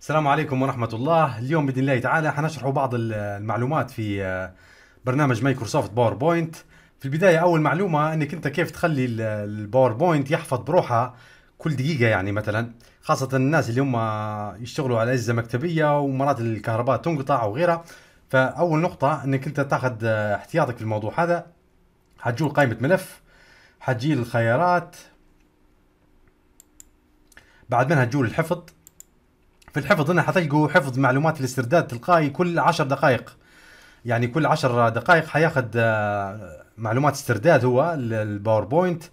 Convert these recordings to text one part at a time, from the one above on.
السلام عليكم ورحمة الله اليوم بإذن الله تعالى حنشرح بعض المعلومات في آه، برنامج مايكروسوفت باوربوينت في البداية أول معلومة أنك أنت كيف تخلي الباوربوينت يحفظ بروحها كل دقيقة يعني مثلا خاصة الناس اللي هم يشتغلوا على أجهزة مكتبية ومرات الكهرباء تنقطع أو غيرها فأول نقطة أنك أنت تاخذ آه، احتياطك في الموضوع هذا حتجول قائمة ملف حتجي الخيارات بعد منها تجول الحفظ في الحفظ هنا حتلقوا حفظ معلومات الاسترداد تلقائي كل عشر دقائق يعني كل عشر دقائق حياخد آه، معلومات استرداد هو الباوربوينت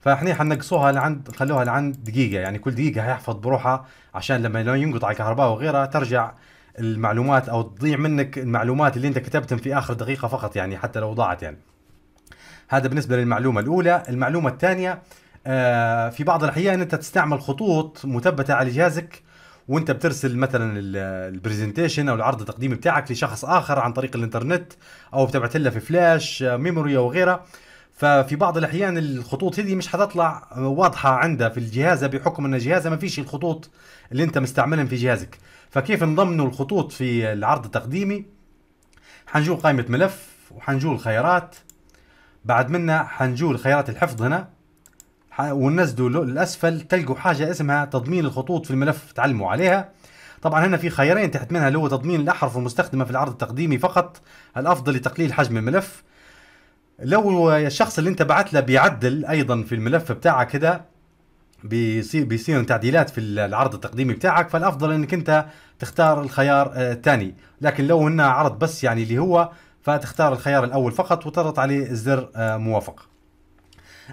فاحنا حنقصوها لعند خلوها لعند دقيقه يعني كل دقيقه حيحفظ بروحها عشان لما ينقطع الكهرباء وغيرها ترجع المعلومات او تضيع منك المعلومات اللي انت كتبتهم في اخر دقيقه فقط يعني حتى لو ضاعت يعني هذا بالنسبه للمعلومه الاولى المعلومه الثانيه آه، في بعض الاحيان انت تستعمل خطوط مثبته على جهازك وانت بترسل مثلا البرزنتيشن او العرض التقديمي بتاعك لشخص اخر عن طريق الانترنت او بتبعث له في فلاش ميموري او غيره ففي بعض الاحيان الخطوط هذه مش حتطلع واضحه عنده في الجهاز بحكم ان جهازه ما فيش الخطوط اللي انت مستعملهم في جهازك فكيف نضمنوا الخطوط في العرض التقديمي حنجول قائمه ملف وحنجول خيارات بعد منا حنجول خيارات الحفظ هنا دول للاسفل تلقوا حاجه اسمها تضمين الخطوط في الملف تعلموا عليها طبعا هنا في خيارين تحت منها اللي هو تضمين الاحرف المستخدمه في العرض التقديمي فقط الافضل لتقليل حجم الملف لو الشخص اللي انت بعت له بيعدل ايضا في الملف بتاعك كده بيصير بيصير تعديلات في العرض التقديمي بتاعك فالافضل انك انت تختار الخيار آه، الثاني لكن لو هنا عرض بس يعني اللي هو فتختار الخيار الاول فقط وتضغط عليه زر آه، موافقه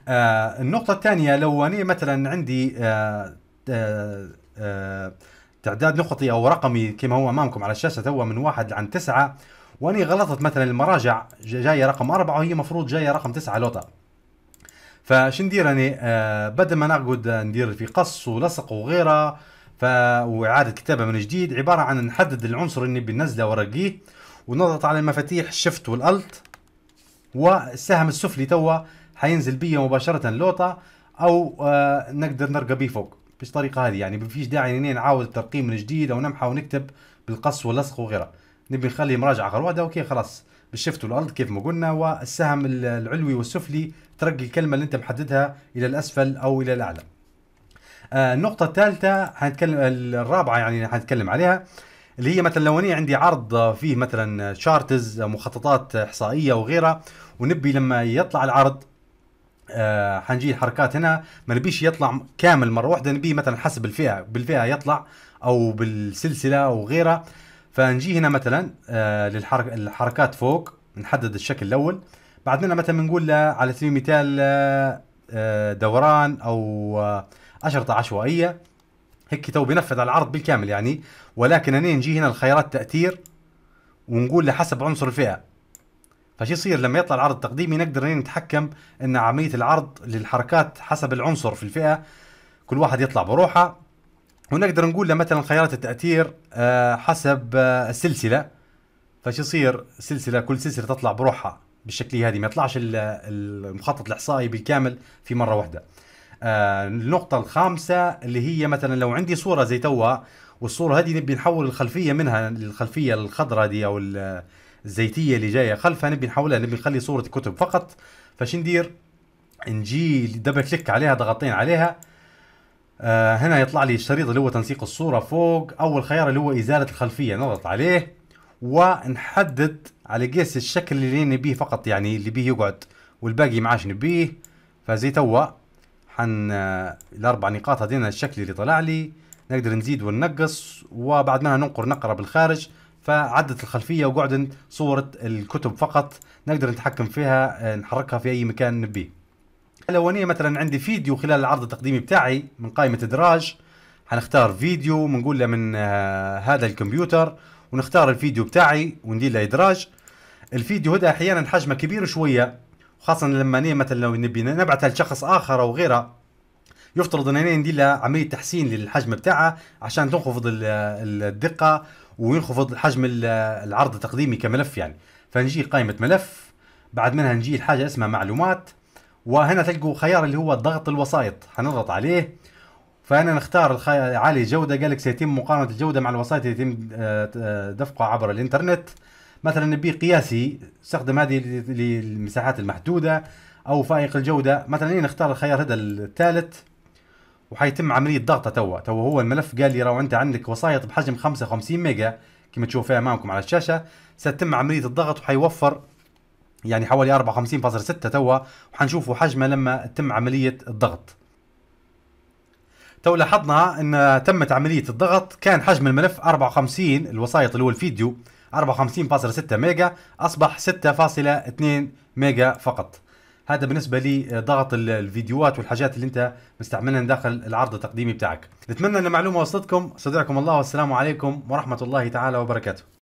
آه النقطة الثانية لو أنا مثلا عندي آه،, آه آه تعداد نقطي أو رقمي كما هو أمامكم على الشاشة توا من واحد عن تسعة وأني غلطت مثلا المراجع جاية رقم أربعة وهي مفروض جاية رقم تسعة لوطا فش ندير أنا آه بدل ما نقعد ندير في قص ولصق وغيره ف واعاده كتابه من جديد عباره عن نحدد العنصر اللي بننزله ورقيه ونضغط على المفاتيح شفت والالت والسهم السفلي توا حينزل بيا مباشره لوطا او آه، نقدر نرقى بيه فوق بالطريقه هذه يعني ما فيش داعي اني نعاود الترقيم من جديد او نمحى ونكتب بالقص واللصق وغيره نبي نخلي مراجعه غرواده اوكي خلاص بالشفت والارض كيف ما قلنا والسهم العلوي والسفلي ترقي الكلمه اللي انت محددها الى الاسفل او الى الاعلى آه النقطه الثالثه حنتكلم الرابعه يعني حنتكلم عليها اللي هي مثلا لو انا عندي عرض فيه مثلا شارتز مخططات احصائيه وغيرها ونبي لما يطلع العرض آه حنجي حركات هنا ما نبيش يطلع كامل مره واحده نبيه مثلا حسب الفئه بالفئه يطلع او بالسلسله او غيرها فنجي هنا مثلا آه للحركات فوق نحدد الشكل الاول بعد منها مثلا بنقول على سبيل المثال آه, آه، دوران او آه، اشرطه عشوائيه هيك تو بينفذ على العرض بالكامل يعني ولكن انا نجي هنا الخيارات تاثير ونقول لحسب حسب عنصر الفئه فشي يصير لما يطلع العرض التقديمي نقدر نتحكم ان عمليه العرض للحركات حسب العنصر في الفئه كل واحد يطلع بروحه ونقدر نقول له مثلا خيارات التاثير آه، حسب آه، السلسله فشي يصير سلسله كل سلسله تطلع بروحها بالشكليه هذه ما يطلعش المخطط الاحصائي بالكامل في مره واحده آه، النقطة الخامسة اللي هي مثلا لو عندي صورة زي توا والصورة هذه نبي نحول الخلفية منها للخلفية الخضراء دي أو الزيتيه اللي جايه خلفها نبي نحولها نبي نخلي صوره كتب فقط فش ندير نجي دبل كليك عليها ضغطين عليها آه هنا يطلع لي الشريط اللي هو تنسيق الصوره فوق اول خيار اللي هو ازاله الخلفيه نضغط عليه ونحدد على قيس الشكل اللي نبيه فقط يعني اللي بيه يقعد والباقي معاش نبيه فزي توا حن آه، الاربع نقاط هذين الشكل اللي طلع لي نقدر نزيد وننقص وبعد ما ننقر نقرة بالخارج فعدت الخلفيه وقعدت صوره الكتب فقط نقدر نتحكم فيها آه، نحركها في اي مكان نبيه الاولانيه مثلا عندي فيديو خلال العرض التقديمي بتاعي من قائمه ادراج حنختار فيديو بنقول له من آه، هذا الكمبيوتر ونختار الفيديو بتاعي وندير له ادراج الفيديو هذا احيانا حجمه كبير شويه وخاصه لما مثلا لو نبي نبعثه لشخص اخر او غيره يفترض ان دي لها عمليه تحسين للحجم بتاعها عشان تنخفض الدقه وينخفض حجم العرض التقديمي كملف يعني فنجي قائمه ملف بعد منها نجي لحاجه اسمها معلومات وهنا تلقوا خيار اللي هو ضغط الوسائط حنضغط عليه فهنا نختار عالي الجوده قال لك سيتم مقارنه الجوده مع الوسائط اللي يتم آه، آه، دفقها عبر الانترنت مثلا نبي قياسي استخدم هذه للمساحات المحدوده او فائق الجوده مثلا نختار الخيار هذا الثالث وحيتم عمليه ضغطه توا توا هو الملف قال لي راهو انت عندك وسايط بحجم 55 ميجا كما تشوفها امامكم على الشاشه ستتم عمليه الضغط وحيوفر يعني حوالي 54.6 توا وحنشوفوا حجمه لما تتم عمليه الضغط تو لاحظنا ان تمت عمليه الضغط كان حجم الملف 54 الوسايط اللي هو الفيديو 54.6 ميجا اصبح 6.2 ميجا فقط هذا بالنسبه لي آه، ضغط الفيديوهات والحاجات اللي انت مستعملها داخل العرض التقديمي بتاعك نتمنى ان المعلومه وصلتكم استودعكم الله والسلام عليكم ورحمه الله تعالى وبركاته